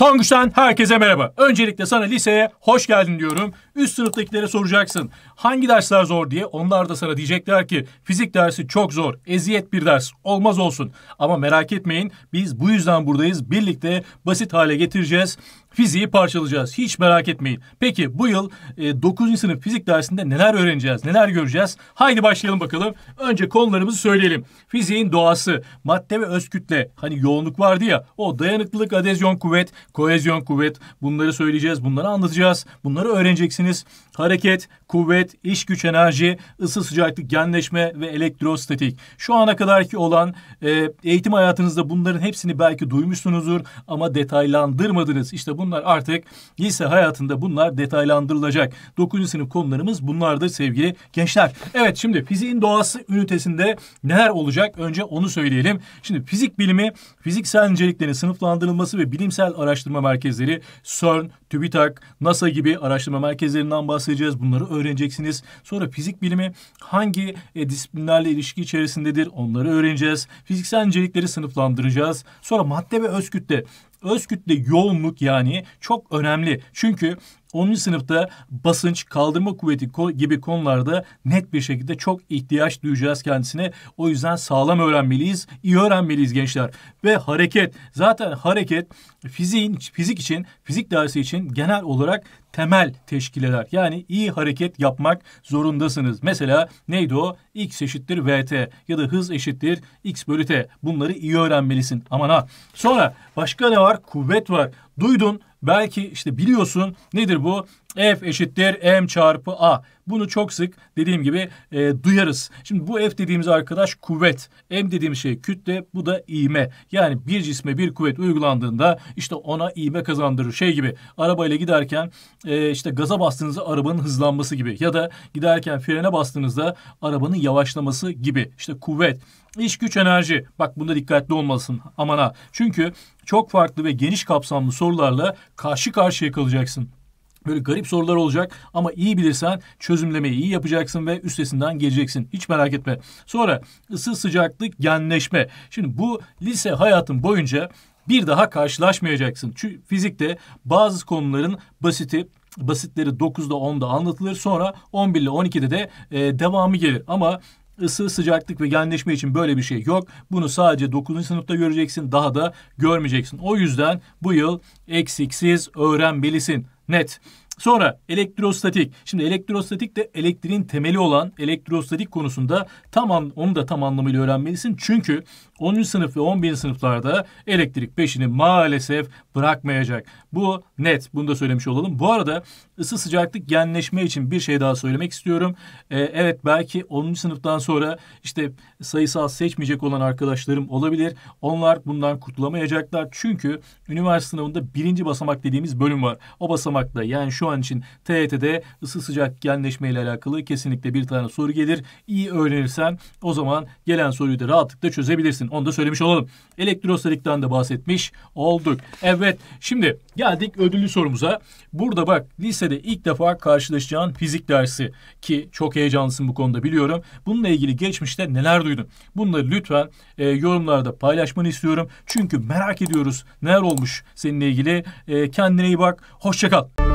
Tonguç'tan herkese merhaba. Öncelikle sana liseye hoş geldin diyorum. Üst sınıftakilere soracaksın. Hangi dersler zor diye. Onlar da sana diyecekler ki fizik dersi çok zor. Eziyet bir ders. Olmaz olsun. Ama merak etmeyin. Biz bu yüzden buradayız. Birlikte basit hale getireceğiz. Fiziği parçalayacağız. Hiç merak etmeyin. Peki bu yıl e, 9. sınıf fizik dersinde neler öğreneceğiz? Neler göreceğiz? Haydi başlayalım bakalım. Önce konularımızı söyleyelim. Fiziğin doğası, madde ve öz kütle. Hani yoğunluk vardı ya. O dayanıklılık, adezyon, kuvvet, Kohezyon kuvvet bunları söyleyeceğiz, bunları anlatacağız, bunları öğreneceksiniz. Hareket, kuvvet, iş güç enerji, ısı sıcaklık, genleşme ve elektrostatik. Şu ana kadarki olan e, eğitim hayatınızda bunların hepsini belki duymuşsunuzdur ama detaylandırmadınız. İşte bunlar artık lise hayatında bunlar detaylandırılacak. 9. sınıf konularımız bunlardır sevgili gençler. Evet şimdi fiziğin doğası ünitesinde neler olacak? Önce onu söyleyelim. Şimdi fizik bilimi, fiziksel inceliklerin sınıflandırılması ve bilimsel araştırmalar araştırma merkezleri CERN, TÜBİTAK, NASA gibi araştırma merkezlerinden bahsedeceğiz. Bunları öğreneceksiniz. Sonra fizik bilimi hangi e, disiplinlerle ilişki içerisindedir onları öğreneceğiz. Fiziksel incelikleri sınıflandıracağız. Sonra madde ve öz kütle öz kütle yoğunluk yani çok önemli. Çünkü 10. sınıfta basınç, kaldırma kuvveti gibi konularda net bir şekilde çok ihtiyaç duyacağız kendisine. O yüzden sağlam öğrenmeliyiz, iyi öğrenmeliyiz gençler. Ve hareket, zaten hareket fiziğin, fizik için, fizik dersi için genel olarak temel teşkil eder. Yani iyi hareket yapmak zorundasınız. Mesela neydi o? X eşittir VT ya da hız eşittir X bölü T. Bunları iyi öğrenmelisin. Aman ha. Sonra başka ne var? Kuvvet var duydun belki işte biliyorsun nedir bu? F eşittir M çarpı A. Bunu çok sık dediğim gibi e, duyarız. Şimdi bu F dediğimiz arkadaş kuvvet. M dediğim şey kütle. Bu da iğme. Yani bir cisme bir kuvvet uygulandığında işte ona iğme kazandırır. Şey gibi arabayla giderken e, işte gaza bastığınızda arabanın hızlanması gibi. Ya da giderken frene bastığınızda arabanın yavaşlaması gibi. İşte kuvvet. İş güç enerji. Bak bunda dikkatli olmalısın amana. Çünkü çok farklı ve geniş kapsamlı sorularla karşı karşıya kalacaksın. Böyle garip sorular olacak ama iyi bilirsen çözümlemeyi iyi yapacaksın ve üstesinden geleceksin. Hiç merak etme. Sonra ısı sıcaklık genleşme. Şimdi bu lise hayatın boyunca bir daha karşılaşmayacaksın. Çünkü fizikte bazı konuların basiti basitleri 9'da 10'da anlatılır. Sonra 11 ile 12'de de e, devamı gelir. Ama ısı, sıcaklık ve genleşme için böyle bir şey yok. Bunu sadece 9. sınıfta göreceksin. Daha da görmeyeceksin. O yüzden bu yıl eksiksiz öğrenmelisin. Net. Sonra elektrostatik. Şimdi elektrostatik de elektriğin temeli olan elektrostatik konusunda tamam onu da tam anlamıyla öğrenmelisin. Çünkü 10. sınıf ve 11. sınıflarda elektrik peşini maalesef bırakmayacak. Bu net. Bunu da söylemiş olalım. Bu arada ısı sıcaklık genleşme için bir şey daha söylemek istiyorum. Ee, evet belki 10. sınıftan sonra işte sayısal seçmeyecek olan arkadaşlarım olabilir. Onlar bundan kurtulamayacaklar. Çünkü üniversite sınavında birinci basamak dediğimiz bölüm var. O basamakta yani şu an için TYT'de ısı sıcak genleşme ile alakalı kesinlikle bir tane soru gelir. İyi öğrenirsen o zaman gelen soruyu da rahatlıkla çözebilirsin. Onu da söylemiş olalım. Elektrostatikten de bahsetmiş olduk. Evet şimdi geldik ödüllü sorumuza. Burada bak lisede ilk defa karşılaşacağın fizik dersi ki çok heyecanlısın bu konuda biliyorum. Bununla ilgili geçmişte neler duydun? Bunları lütfen e, yorumlarda paylaşmanı istiyorum. Çünkü merak ediyoruz neler olmuş seninle ilgili. E, kendine iyi bak. Hoşçakal.